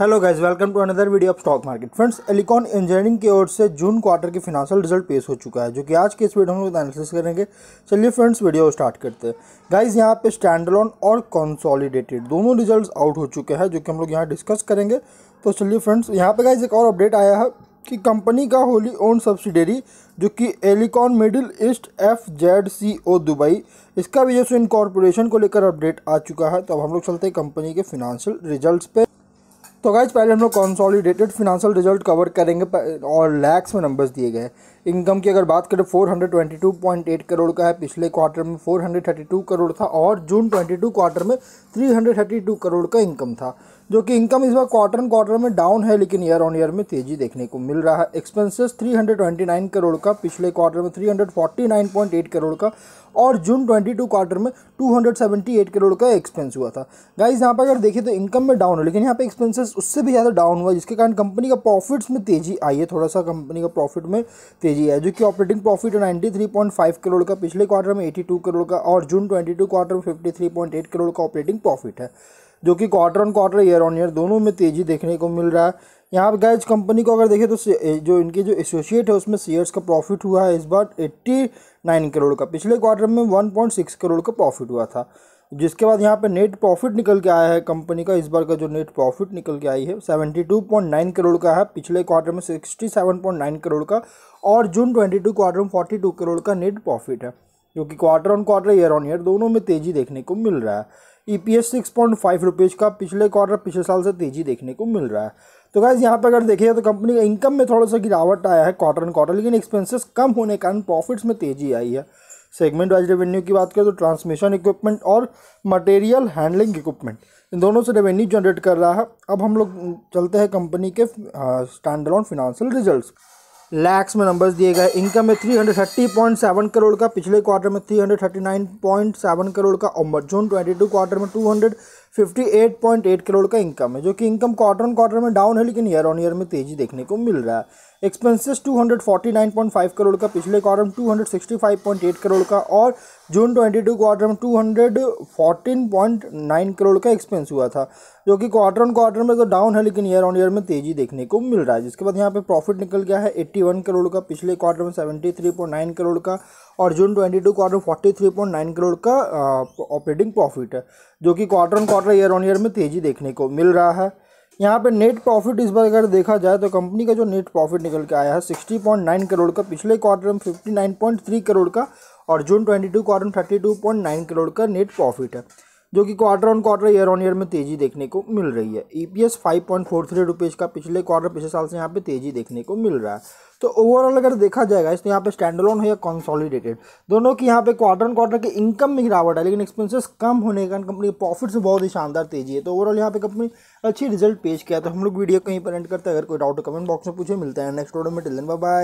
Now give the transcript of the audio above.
hello guys welcome to another video of stock market friends Elecon engineering की ओर से June quarter के financial result पेश हो चुका है जो कि आज के इस वीडियो में लोग एनालिसिस करेंगे चलिए फ्रेंड्स वीडियो स्टार्ट करते हैं गाइज यहाँ पे स्टैंडलॉन और कंसोलिडेटेड दोनों रिजल्ट आउट हो चुके हैं जो कि हम लोग यहाँ डिस्कस करेंगे तो चलिए फ्रेंड्स यहाँ पे गाइज एक और अपडेट आया है कि कंपनी का होली ओन सब्सिडरी जो कि Elecon middle east F Z C O Dubai इसका भी जो इनकॉर्पोरेशन को लेकर अपडेट आ चुका है तो अब हम लोग चलते हैं कंपनी के फिनांशियल रिजल्ट पे तो गाइज पहले हम लोग कॉन्सॉलीडेटेड फिनेंशियल रिजल्ट कवर करेंगे और लैक्स में नंबर्स दिए गए इनकम की अगर बात करें 422.8 करोड़ का है पिछले क्वार्टर में 432 करोड़ था और जून 22 क्वार्टर में 332 करोड़ का इनकम था जो कि इनकम इस बार क्वार्टर एंड क्वार्टर में डाउन है लेकिन ईयर ऑन ईयर में तेज़ी देखने को मिल रहा है एक्सपेंसेस 329 करोड़ का पिछले क्वार्टर में 349.8 करोड़ का और जून 22 क्वार्टर में 278 करोड़ का एक्सपेंस हुआ था गाइस यहाँ पर अगर देखें तो इनकम में डाउन है लेकिन यहाँ पे एक्सपेंसेस उससे भी ज़्यादा डाउन हुआ जिसके कारण कंपनी का प्रॉफिट्स में तेज़ी आई है थोड़ा सा कंपनी का प्रॉफिट में तेजी तेजी है जो कि ऑपरेटिंग प्रॉफिट 93.5 करोड़ का पिछले क्वार्टर में 82 करोड़ का और जून 22 क्वार्टर में 53.8 करोड़ का ऑपरेटिंग प्रॉफिट है जो कि quarter on quarter year on year दोनों में तेजी देखने को मिल रहा है यहाँ पर गैज कंपनी को अगर देखें तो जो इनके जो एसोसिएट है उसमें शेयर्स का प्रॉफिट हुआ है इस बार नाइन करोड़ का पिछले क्वार्टर में सिक्स करोड़ का प्रॉफिट हुआ था जिसके बाद यहाँ पे नेट प्रॉफिट निकल के आया है कंपनी का इस बार का जो नेट प्रॉफिट निकल के आई है 72.9 करोड़ का है पिछले क्वार्टर में 67.9 करोड़ का और जून 22 क्वार्टर में 42 करोड़ का नेट प्रॉफिट है जो कि quarter on quarter year on year दोनों में तेज़ी देखने को मिल रहा है E P S six point five rupees का पिछले क्वार्टर पिछले साल से तेज़ी देखने को मिल रहा है तो गैस यहाँ पर अगर देखिए तो कंपनी का इनकम में थोड़ा सा गिरावट आया है क्वार्टर ऑन क्वार्टर लेकिन एक्सपेंसेस कम होने के कारण प्रॉफिट्स में तेज़ी आई है सेगमेंट वाइज रेवेन्यू की बात करें तो ट्रांसमिशन इक्विपमेंट और मटेरियल हैंडलिंग इक्विपमेंट इन दोनों से रेवेन्यू जनरेट कर रहा है अब हम लोग चलते हैं कंपनी के standalone financial result lakhs में नंबर्स दिए गए इनकम में three hundred thirty point seven crore का पिछले क्वार्टर में three hundred thirty nine point seven crore का और जून टू क्वार्टर में टू हंड्रेड 58.8 करोड़ का इनकम है जो कि इनकम क्वार्टर ऑन क्वार्टर में डाउन है लेकिन ईयर ऑन ईयर में तेजी देखने को मिल रहा है एक्सपेंसेस 249.5 करोड़ का पिछले क्वार्टर में 265.8 करोड़ का और जून 22 क्वार्टर में 214.9 करोड़ का एक्सपेंस हुआ था जो कि क्वार्टर ऑन क्वार्टर में तो डाउन है लेकिन ईयर ऑन ईयर में तेजी देखने को मिल रहा है जिसके बाद यहाँ पे प्रॉफिट निकल गया है 81 करोड़ का पिछले क्वार्टर में 73.9 करोड़ का और जून 22 क्वार्टर 43.9 करोड़ का ऑपरेटिंग प्रॉफिट है जो कि quarter on quarter year on year में तेज़ी देखने को मिल रहा है यहाँ पे नेट प्रॉफिट इस बार अगर देखा जाए तो कंपनी का जो नेट प्रॉफिट निकल के आया है 60.9 करोड़ का पिछले क्वार्टर में 59.3 करोड़ का और जून 22 क्वार्टर में 32.9 करोड़ का नेट प्रॉफिट है जो कि quarter on quarter year on year में तेज़ी देखने को मिल रही है E P S five point four three rupees का पिछले क्वार्टर पिछले साल से यहाँ पे तेज़ी देखने को मिल रहा है तो ओवरऑल अगर देखा जाएगा इसमें यहाँ पे स्टैंडलोन है या कंसोलिडेटेड दोनों की यहाँ पे क्वार्टर ऑन क्वार्टर की इनकम में गिरावट है लेकिन एक्सपेंसेस कम होने के कारण कंपनी प्रॉफिट्स बहुत ही शानदार तेजी है तो ओवरऑल यहाँ पे कंपनी अच्छी रिजल्ट पेश किया तो हम लोग वीडियो कहीं पर एंड करते हैं अगर कोई डाउट कमेंट बॉक्स में पूछे मिलते हैं नेक्स्ट ऑर्डर में टिलन बाय